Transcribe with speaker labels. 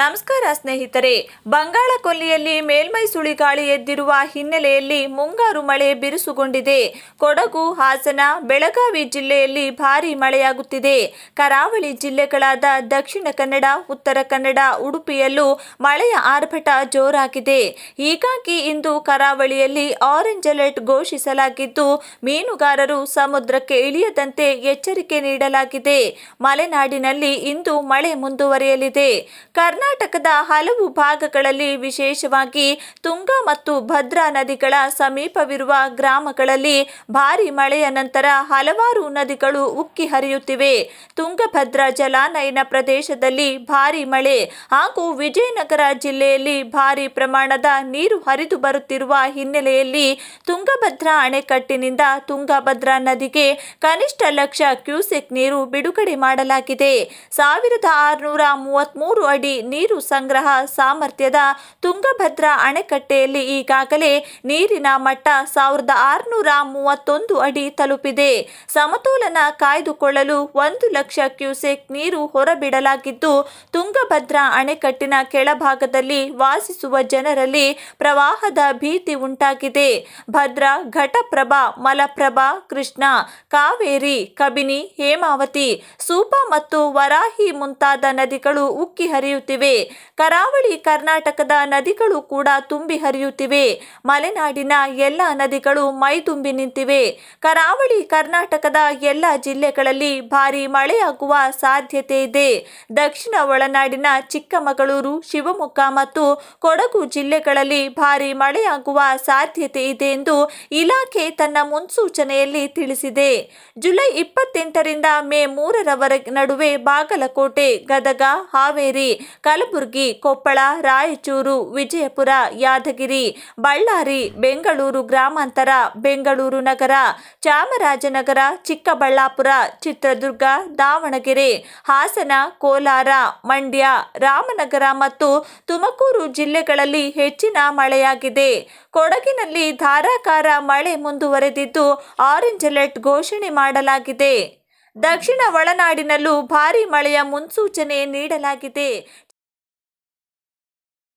Speaker 1: ನಮಸ್ಕಾರ ಸ್ನೇಹಿತರೆ ಬಂಗಾಳಕೊಲ್ಲಿಯಲ್ಲಿ ಮೇಲ್ಮೈ ಸುಳಿಗಾಳಿ ಎದ್ದಿರುವ ಹಿನ್ನೆಲೆಯಲ್ಲಿ ಮುಂಗಾರು ಮಳೆ ಬಿರುಸುಗೊಂಡಿದೆ ಕೊಡಗು ಹಾಸನ ಬೆಳಗಾವಿ ಜಿಲ್ಲೆಯಲ್ಲಿ ಭಾರೀ ಮಳೆಯಾಗುತ್ತಿದೆ ಕರಾವಳಿ ಜಿಲ್ಲೆಗಳಾದ ದಕ್ಷಿಣ ಕನ್ನಡ ಉತ್ತರ ಕನ್ನಡ ಉಡುಪಿಯಲ್ಲೂ ಮಳೆಯ ಆರ್ಭಟ ಜೋರಾಗಿದೆ ಹೀಗಾಗಿ ಇಂದು ಕರಾವಳಿಯಲ್ಲಿ ಆರೆಂಜ್ ಅಲರ್ಟ್ ಘೋಷಿಸಲಾಗಿದ್ದು ಮೀನುಗಾರರು ಸಮುದ್ರಕ್ಕೆ ಇಳಿಯದಂತೆ ಎಚ್ಚರಿಕೆ ನೀಡಲಾಗಿದೆ ಮಲೆನಾಡಿನಲ್ಲಿ ಇಂದು ಮಳೆ ಮುಂದುವರಿಯಲಿದೆ ಕರ್ನಾಟಕದ ಹಲವು ಭಾಗಗಳಲ್ಲಿ ವಿಶೇಷವಾಗಿ ತುಂಗಾ ಮತ್ತು ಭದ್ರಾ ನದಿಗಳ ಸಮೀಪವಿರುವ ಗ್ರಾಮಗಳಲ್ಲಿ ಭಾರಿ ಮಳೆಯ ನಂತರ ಹಲವಾರು ನದಿಗಳು ಉಕ್ಕಿ ಹರಿಯುತ್ತಿವೆ ತುಂಗಭದ್ರಾ ಜಲಾನಯನ ಪ್ರದೇಶದಲ್ಲಿ ಭಾರಿ ಮಳೆ ಹಾಗೂ ವಿಜಯನಗರ ಜಿಲ್ಲೆಯಲ್ಲಿ ಭಾರಿ ಪ್ರಮಾಣದ ನೀರು ಹರಿದು ಬರುತ್ತಿರುವ ಹಿನ್ನೆಲೆಯಲ್ಲಿ ತುಂಗಭದ್ರಾ ಅಣೆಕಟ್ಟಿನಿಂದ ತುಂಗಭದ್ರಾ ನದಿಗೆ ಕನಿಷ್ಠ ಲಕ್ಷ ಕ್ಯೂಸೆಕ್ ನೀರು ಬಿಡುಗಡೆ ಮಾಡಲಾಗಿದೆ ಸಾವಿರದ ಆರುನೂರ ಮೂವತ್ತ್ಮೂರು ಅಡಿ ನೀರು ಸಂಗ್ರಹ ಸಾಮರ್ಥ್ಯದ ತುಂಗಭದ್ರಾ ಅಣೆಕಟ್ಟೆಯಲ್ಲಿ ಈಗಾಗಲೇ ನೀರಿನ ಮಟ್ಟ ಸಾವಿರದ ಆರುನೂರ ಮೂವತ್ತೊಂದು ಅಡಿ ತಲುಪಿದೆ ಸಮತೋಲನ ಕಾಯ್ದುಕೊಳ್ಳಲು ಒಂದು ಲಕ್ಷ ಕ್ಯೂಸೆಕ್ ನೀರು ಹೊರಬಿಡಲಾಗಿದ್ದು ತುಂಗಭದ್ರಾ ಅಣೆಕಟ್ಟಿನ ಕೆಳಭಾಗದಲ್ಲಿ ವಾಸಿಸುವ ಜನರಲ್ಲಿ ಪ್ರವಾಹದ ಭೀತಿ ಉಂಟಾಗಿದೆ ಭದ್ರಾ ಘಟಪ್ರಭಾ ಮಲಪ್ರಭಾ ಕೃಷ್ಣ ಕಾವೇರಿ ಕಬಿನಿ ಹೇಮಾವತಿ ಸೂಪ ಮತ್ತು ವರಾಹಿ ಮುಂತಾದ ನದಿಗಳು ಉಕ್ಕಿ ಹರಿಯುತ್ತಿವೆ ಹರಿಯುತ್ತಿವೆ ಕರಾವಳಿ ಕರ್ನಾಟಕದ ನದಿಗಳು ಕೂಡ ತುಂಬಿ ಹರಿಯುತ್ತಿವೆ ಮಲೆನಾಡಿನ ಎಲ್ಲ ನದಿಗಳು ತುಂಬಿ ನಿಂತಿವೆ ಕರಾವಳಿ ಕರ್ನಾಟಕದ ಎಲ್ಲ ಜಿಲ್ಲೆಗಳಲ್ಲಿ ಭಾರಿ ಮಳೆಯಾಗುವ ಸಾಧ್ಯತೆ ಇದೆ ದಕ್ಷಿಣ ಒಳನಾಡಿನ ಚಿಕ್ಕಮಗಳೂರು ಶಿವಮೊಗ್ಗ ಮತ್ತು ಕೊಡಗು ಜಿಲ್ಲೆಗಳಲ್ಲಿ ಭಾರಿ ಮಳೆಯಾಗುವ ಸಾಧ್ಯತೆ ಇದೆ ಎಂದು ಇಲಾಖೆ ತನ್ನ ಮುನ್ಸೂಚನೆಯಲ್ಲಿ ತಿಳಿಸಿದೆ ಜುಲೈ ಇಪ್ಪತ್ತೆಂಟರಿಂದ ಮೇ ಮೂರರವರೆಗೆ ನಡುವೆ ಬಾಗಲಕೋಟೆ ಗದಗ ಹಾವೇರಿ ಕಲಬುರಗಿ ಕೊಪ್ಪಳ ರಾಯಚೂರು ವಿಜಯಪುರ ಯಾದಗಿರಿ ಬಳ್ಳಾರಿ ಬೆಂಗಳೂರು ಗ್ರಾಮಾಂತರ ಬೆಂಗಳೂರು ನಗರ ಚಾಮರಾಜನಗರ ಚಿಕ್ಕಬಳ್ಳಾಪುರ ಚಿತ್ರದುರ್ಗ ದಾವಣಗೆರೆ ಹಾಸನ ಕೋಲಾರ ಮಂಡ್ಯ ರಾಮನಗರ ಮತ್ತು ತುಮಕೂರು ಜಿಲ್ಲೆಗಳಲ್ಲಿ ಹೆಚ್ಚಿನ ಮಳೆಯಾಗಿದೆ ಕೊಡಗಿನಲ್ಲಿ ಧಾರಾಕಾರ ಮಳೆ ಮುಂದುವರೆದಿದ್ದು ಆರೆಂಜ್ ಅಲರ್ಟ್ ಘೋಷಣೆ ಮಾಡಲಾಗಿದೆ ದಕ್ಷಿಣ ಒಳನಾಡಿನಲ್ಲೂ ಭಾರೀ ಮಳೆಯ ಮುನ್ಸೂಚನೆ ನೀಡಲಾಗಿದೆ